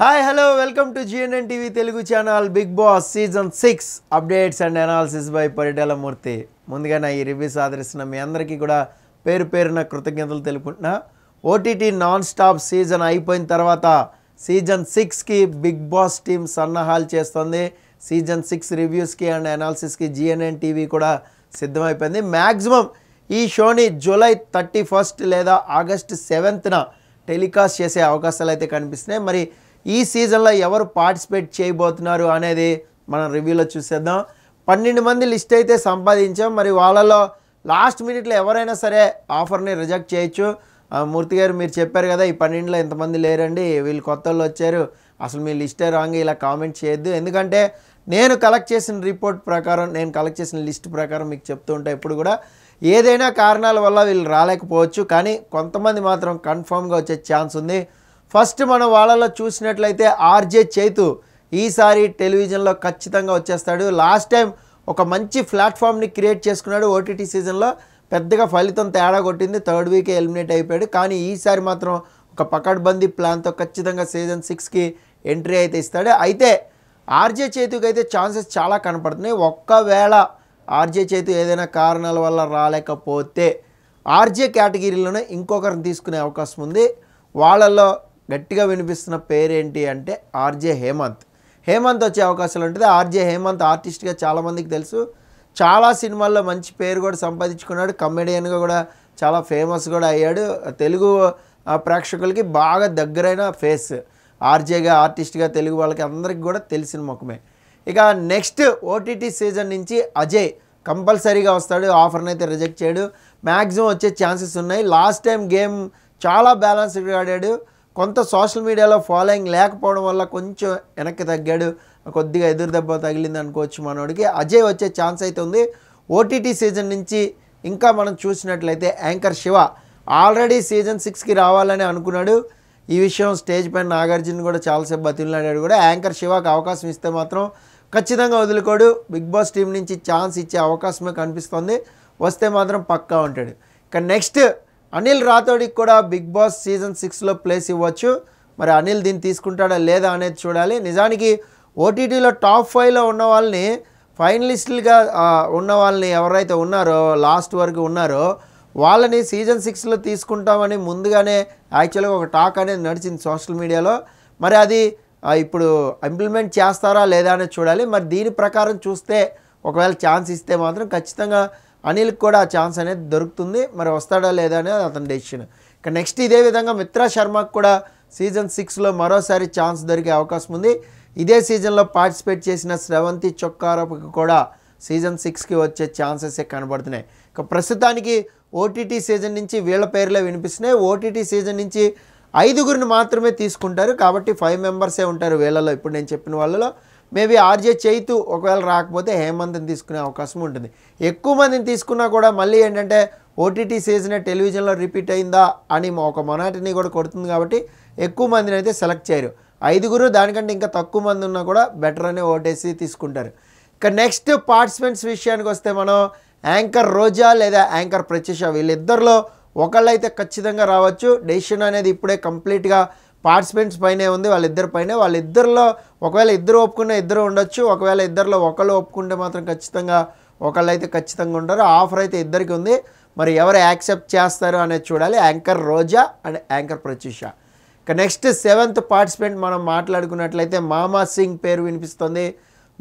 hi hello welcome to GNN TV Telugu channel big boss season six updates and analysis by Paritalamurthy ముందుగా నా ఈ reviews ఆదరిస్తున్న మీ అందరికీ కూడా పేరు పేరున కృతజ్ఞతలు తెలుపుకుంటున్నా ఓటీటీ నాన్ స్టాప్ సీజన్ అయిపోయిన తర్వాత సీజన్ సిక్స్కి బిగ్ బాస్ టీమ్ సన్నాహాలు చేస్తుంది సీజన్ సిక్స్ రివ్యూస్కి అండ్ అనాలిసిస్కి జిఎన్ఎన్ టీవీ కూడా సిద్ధమైపోయింది మ్యాక్సిమం ఈ షోని జూలై థర్టీ ఫస్ట్ లేదా ఆగస్ట్ సెవెంత్న టెలికాస్ట్ చేసే అవకాశాలు అయితే కనిపిస్తున్నాయి మరి ఈ సీజన్లో ఎవరు పార్టిసిపేట్ చేయబోతున్నారు అనేది మనం రివ్యూలో చూసేద్దాం పన్నెండు మంది లిస్ట్ అయితే సంపాదించాం మరి వాళ్ళలో లాస్ట్ మినిట్లో ఎవరైనా సరే ఆఫర్ని రిజెక్ట్ చేయొచ్చు మూర్తి గారు మీరు చెప్పారు కదా ఈ పన్నెండులో ఇంతమంది లేరండి వీళ్ళు కొత్త వాళ్ళు వచ్చారు అసలు మీ లిస్టే రాంగ్ ఇలా కామెంట్ చేయొద్దు ఎందుకంటే నేను కలెక్ట్ చేసిన రిపోర్ట్ ప్రకారం నేను కలెక్ట్ చేసిన లిస్ట్ ప్రకారం మీకు చెప్తూ ఉంటా ఎప్పుడు కూడా ఏదైనా కారణాల వల్ల వీళ్ళు రాలేకపోవచ్చు కానీ కొంతమంది మాత్రం కన్ఫామ్గా వచ్చే ఛాన్స్ ఉంది ఫస్ట్ మనం వాళ్ళలో చూసినట్లయితే ఆర్జే చైతు ఈసారి టెలివిజన్లో ఖచ్చితంగా వచ్చేస్తాడు లాస్ట్ టైం ఒక మంచి ప్లాట్ఫామ్ని క్రియేట్ చేసుకున్నాడు ఓటీటీ సీజన్లో పెద్దగా ఫలితం తేడా కొట్టింది థర్డ్ వీకే ఎలిమినేట్ అయిపోయాడు కానీ ఈసారి మాత్రం ఒక పకడ్బందీ ప్లాన్తో ఖచ్చితంగా సీజన్ సిక్స్కి ఎంట్రీ అయితే ఇస్తాడు అయితే ఆర్జే చేతుకి అయితే ఛాన్సెస్ చాలా కనపడుతున్నాయి ఒక్కవేళ ఆర్జే చేతు ఏదైనా కారణాల వల్ల రాలేకపోతే ఆర్జే కేటగిరీలోనే ఇంకొకరిని తీసుకునే అవకాశం ఉంది వాళ్ళల్లో గట్టిగా వినిపిస్తున్న పేరేంటి అంటే ఆర్జే హేమంత్ హేమంత్ వచ్చే అవకాశాలు ఉంటుంది ఆర్జే హేమంత్ ఆర్టిస్ట్గా చాలామందికి తెలుసు చాలా సినిమాల్లో మంచి పేరు కూడా సంపాదించుకున్నాడు కమెడియన్గా కూడా చాలా ఫేమస్ కూడా అయ్యాడు తెలుగు ప్రేక్షకులకి బాగా దగ్గరైన ఫేస్ ఆర్జేగా ఆర్టిస్ట్గా తెలుగు వాళ్ళకి అందరికి కూడా తెలిసిన ముఖమే ఇక నెక్స్ట్ ఓటీటీ సీజన్ నుంచి అజయ్ కంపల్సరీగా వస్తాడు ఆఫర్ని అయితే రిజెక్ట్ చేయడు మ్యాక్సిమం వచ్చే ఛాన్సెస్ ఉన్నాయి లాస్ట్ టైం గేమ్ చాలా బ్యాలెన్స్డ్గా ఆడాడు కొంత సోషల్ మీడియాలో ఫాలోయింగ్ లేకపోవడం వల్ల కొంచెం వెనక్కి తగ్గాడు కొద్దిగా ఎదురు దెబ్బ తగిలింది అనుకోవచ్చు మనోడికి అజయ్ వచ్చే ఛాన్స్ అయితే ఉంది ఓటీటీ సీజన్ నుంచి ఇంకా మనం చూసినట్లయితే యాంకర్ శివ ఆల్రెడీ సీజన్ సిక్స్కి రావాలని అనుకున్నాడు ఈ విషయం స్టేజ్ పైన నాగార్జున కూడా చాలాసేపు బతిలాడాడు కూడా యాంకర్ శివకు అవకాశం ఇస్తే మాత్రం ఖచ్చితంగా వదులుకోడు బిగ్ బాస్ టీం నుంచి ఛాన్స్ ఇచ్చే అవకాశమే కనిపిస్తుంది వస్తే మాత్రం పక్కా ఉంటాడు ఇక నెక్స్ట్ అనిల్ రాథోడికి కూడా బిగ్ బాస్ సీజన్ సిక్స్లో ప్లేస్ ఇవ్వచ్చు మరి అనిల్ దీన్ని తీసుకుంటాడా లేదా అనేది చూడాలి నిజానికి ఓటీటీలో టాప్ ఫైవ్లో ఉన్న వాళ్ళని ఫైనలిస్టులుగా ఉన్న వాళ్ళని ఎవరైతే ఉన్నారో లాస్ట్ వరకు ఉన్నారో వాళ్ళని సీజన్ సిక్స్లో తీసుకుంటామని ముందుగానే యాక్చువల్గా ఒక టాక్ అనేది నడిచింది సోషల్ మీడియాలో మరి అది ఇప్పుడు ఇంప్లిమెంట్ చేస్తారా లేదా అనేది చూడాలి మరి దీని ప్రకారం చూస్తే ఒకవేళ ఛాన్స్ ఇస్తే మాత్రం ఖచ్చితంగా అనిల్కి కూడా ఆ ఛాన్స్ అనేది దొరుకుతుంది మరి వస్తాడా లేదా అనేది అతని డెసిషన్ ఇక నెక్స్ట్ ఇదే విధంగా మిత్రా శర్మకు కూడా సీజన్ సిక్స్లో మరోసారి ఛాన్స్ దొరికే అవకాశం ఉంది ఇదే సీజన్లో పార్టిసిపేట్ చేసిన స్రవంతి చొక్కారపుకి కూడా సీజన్ సిక్స్కి వచ్చే ఛాన్సెస్ కనబడుతున్నాయి ఇక ప్రస్తుతానికి ఓటీటీ సీజన్ నుంచి వీళ్ళ పేర్లే వినిపిస్తున్నాయి ఓటీటీ సీజన్ నుంచి ఐదుగురిని మాత్రమే తీసుకుంటారు కాబట్టి ఫైవ్ మెంబర్సే ఉంటారు వీళ్ళలో ఇప్పుడు నేను చెప్పిన వాళ్ళలో మేబీ ఆర్జే చైతు ఒకవేళ రాకపోతే హేమంత్ని తీసుకునే అవకాశం ఉంటుంది ఎక్కువ మందిని తీసుకున్నా కూడా మళ్ళీ ఏంటంటే ఓటీటీ సీజన్ టెలివిజన్లో రిపీట్ అయిందా అని ఒక మొనాటిని కూడా కొడుతుంది కాబట్టి ఎక్కువ మందిని అయితే సెలెక్ట్ చేయరు ఐదుగురు దానికంటే ఇంకా తక్కువ మంది ఉన్నా కూడా బెటర్ అనే ఓటేసి తీసుకుంటారు ఇక నెక్స్ట్ పార్టిసిపెంట్స్ విషయానికి వస్తే మనం యాంకర్ రోజా లేదా యాంకర్ ప్రత్యక్ష వీళ్ళిద్దరిలో ఒకళ్ళైతే ఖచ్చితంగా రావచ్చు డెసిషన్ అనేది ఇప్పుడే కంప్లీట్గా పార్టిసిపెంట్స్ పైనే ఉంది వాళ్ళిద్దరి పైనే వాళ్ళిద్దరిలో ఒకవేళ ఇద్దరు ఒప్పుకునే ఇద్దరు ఉండొచ్చు ఒకవేళ ఇద్దరిలో ఒకళ్ళు ఒప్పుకుంటే మాత్రం ఖచ్చితంగా ఒకళ్ళు అయితే ఖచ్చితంగా ఉండరు ఆఫర్ అయితే ఇద్దరికి ఉంది మరి ఎవరు యాక్సెప్ట్ చేస్తారు అనేది చూడాలి anchor Roja and anchor Pratyusha ఇక నెక్స్ట్ సెవెంత్ పార్టిసిపెంట్ మనం మాట్లాడుకున్నట్లయితే మామా సింగ్ పేరు వినిపిస్తుంది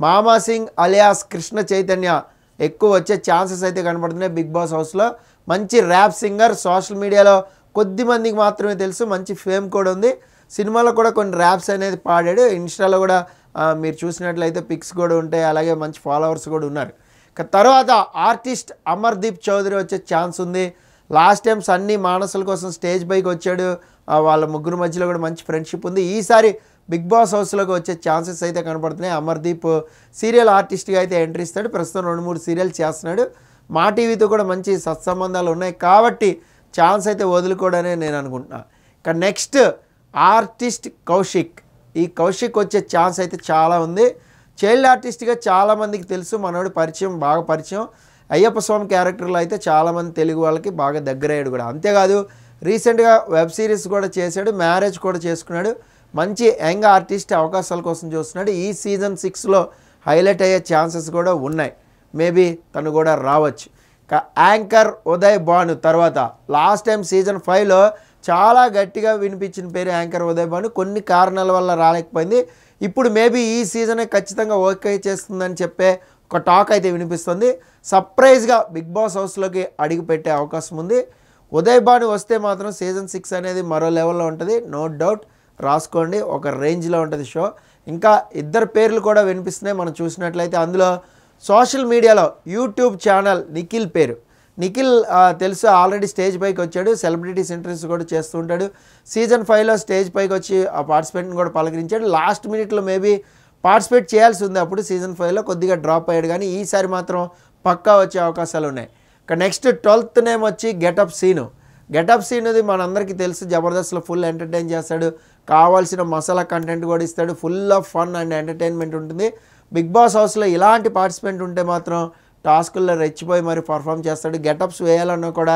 మామా సింగ్ అలియాస్ కృష్ణ చైతన్య ఎక్కువ వచ్చే ఛాన్సెస్ అయితే కనబడుతున్నాయి బిగ్ బాస్ హౌస్లో మంచి ర్యాప్ సింగర్ సోషల్ మీడియాలో కొద్ది మందికి మాత్రమే తెలుసు మంచి ఫేమ్ కూడా ఉంది సినిమాలో కూడా కొన్ని ర్యాప్స్ అనేది పాడాడు ఇన్స్టాలో కూడా మీరు చూసినట్లయితే పిక్స్ కూడా ఉంటాయి అలాగే మంచి ఫాలోవర్స్ కూడా ఉన్నారు తర్వాత ఆర్టిస్ట్ అమర్దీప్ చౌదరి వచ్చే ఛాన్స్ ఉంది లాస్ట్ టైం సన్నీ మానసుల కోసం స్టేజ్ పైకి వచ్చాడు వాళ్ళ ముగ్గురు మధ్యలో కూడా మంచి ఫ్రెండ్షిప్ ఉంది ఈసారి బిగ్ బాస్ హౌస్లోకి వచ్చే ఛాన్సెస్ అయితే కనపడుతున్నాయి అమర్దీప్ సీరియల్ ఆర్టిస్ట్గా అయితే ఎంట్రీ ఇస్తాడు ప్రస్తుతం రెండు మూడు సీరియల్స్ చేస్తున్నాడు మా టీవీతో కూడా మంచి సత్సంబంధాలు ఉన్నాయి కాబట్టి ఛాన్స్ అయితే వదులుకోడనే నేను అనుకుంటున్నాను ఇక నెక్స్ట్ ఆర్టిస్ట్ కౌశిక్ ఈ కౌశిక్ వచ్చే ఛాన్స్ అయితే చాలా ఉంది చైల్డ్ ఆర్టిస్ట్గా చాలామందికి తెలుసు మనోడు పరిచయం బాగా పరిచయం అయ్యప్ప స్వామి క్యారెక్టర్లో అయితే చాలామంది తెలుగు వాళ్ళకి బాగా దగ్గరయ్యాడు కూడా అంతేకాదు రీసెంట్గా వెబ్ సిరీస్ కూడా చేశాడు మ్యారేజ్ కూడా చేసుకున్నాడు మంచి యంగ్ ఆర్టిస్ట్ అవకాశాల కోసం చూస్తున్నాడు ఈ సీజన్ సిక్స్లో హైలైట్ అయ్యే ఛాన్సెస్ కూడా ఉన్నాయి మేబీ తను కూడా రావచ్చు యాంకర్ ఉదయ్ బాను తర్వాత లాస్ట్ టైం సీజన్ ఫైవ్లో చాలా గట్టిగా వినిపించిన పేరు యాంకర్ ఉదయభాను కొన్ని కారణాల వల్ల రాలేకపోయింది ఇప్పుడు మేబీ ఈ సీజనే ఖచ్చితంగా ఓకే చేస్తుందని చెప్పే ఒక టాక్ అయితే వినిపిస్తుంది సర్ప్రైజ్గా బిగ్ బాస్ హౌస్లోకి పెట్టే అవకాశం ఉంది ఉదయ్ వస్తే మాత్రం సీజన్ సిక్స్ అనేది మరో లెవెల్లో ఉంటుంది నో డౌట్ రాసుకోండి ఒక రేంజ్లో ఉంటుంది షో ఇంకా ఇద్దరు పేర్లు కూడా వినిపిస్తున్నాయి మనం చూసినట్లయితే అందులో సోషల్ మీడియాలో యూట్యూబ్ ఛానల్ నిఖిల్ పేరు నిఖిల్ తెలుసు ఆల్రెడీ స్టేజ్ పైకి వచ్చాడు సెలబ్రిటీస్ ఇంటర్వ్యూస్ కూడా చేస్తూ ఉంటాడు సీజన్ ఫైవ్లో స్టేజ్ పైకి వచ్చి ఆ పార్టిసిపెంట్ని కూడా పలకరించాడు లాస్ట్ మినిట్లో మేబీ పార్టిసిపేట్ చేయాల్సి ఉంది అప్పుడు సీజన్ ఫైవ్లో కొద్దిగా డ్రాప్ అయ్యాడు కానీ ఈసారి మాత్రం పక్కా వచ్చే అవకాశాలు ఉన్నాయి ఇక నెక్స్ట్ ట్వెల్త్ నేమ్ వచ్చి గెటప్ సీను గెటప్ సీన్ది మనందరికీ తెలుసు జబర్దస్త్లో ఫుల్ ఎంటర్టైన్ చేస్తాడు కావాల్సిన మసాలా కంటెంట్ కూడా ఇస్తాడు full of fun and entertainment ఉంటుంది బిగ్ బాస్ హౌస్లో ఇలాంటి పార్టిసిపెంట్ ఉంటే మాత్రం టాస్కుల్లో రెచ్చిపోయి మరి పర్ఫామ్ చేస్తాడు గెటప్స్ వేయాలన్నా కూడా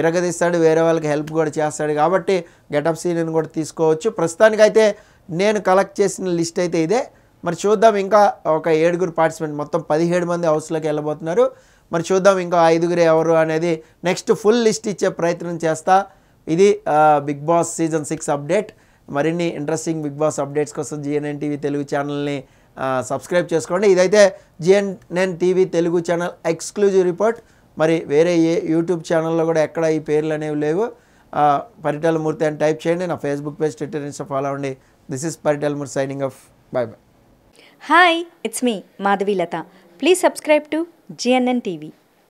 ఇరగదీస్తాడు వేరే వాళ్ళకి హెల్ప్ కూడా చేస్తాడు కాబట్టి గెటప్ సీన్ కూడా తీసుకోవచ్చు ప్రస్తుతానికైతే నేను కలెక్ట్ చేసిన లిస్ట్ అయితే ఇదే మరి చూద్దాం ఇంకా ఒక ఏడుగురు పార్టిసిపెంట్ మొత్తం పదిహేడు మంది హౌస్లోకి వెళ్ళబోతున్నారు మరి చూద్దాం ఇంకా ఐదుగురు ఎవరు అనేది నెక్స్ట్ ఫుల్ లిస్ట్ ఇచ్చే ప్రయత్నం చేస్తా ఇది Bigg boss season six update మరిన్ని ఇంట్రెస్టింగ్ బిగ్ బాస్ అప్డేట్స్ కోసం జిఎన్ఎన్ టీవీ తెలుగు ఛానల్ని సబ్స్క్రైబ్ చేసుకోండి ఇదైతే GNN TV Telugu channel exclusive report మరి వేరే ఏ యూట్యూబ్ ఛానల్లో కూడా ఎక్కడ ఈ పేర్లు అనేవి లేవు మూర్తి అని టైప్ చేయండి నా Facebook page Twitter Insta follow అవ్వండి this is Murthy signing off bye bye hi it's me Madhavi Latha please subscribe to GNN TV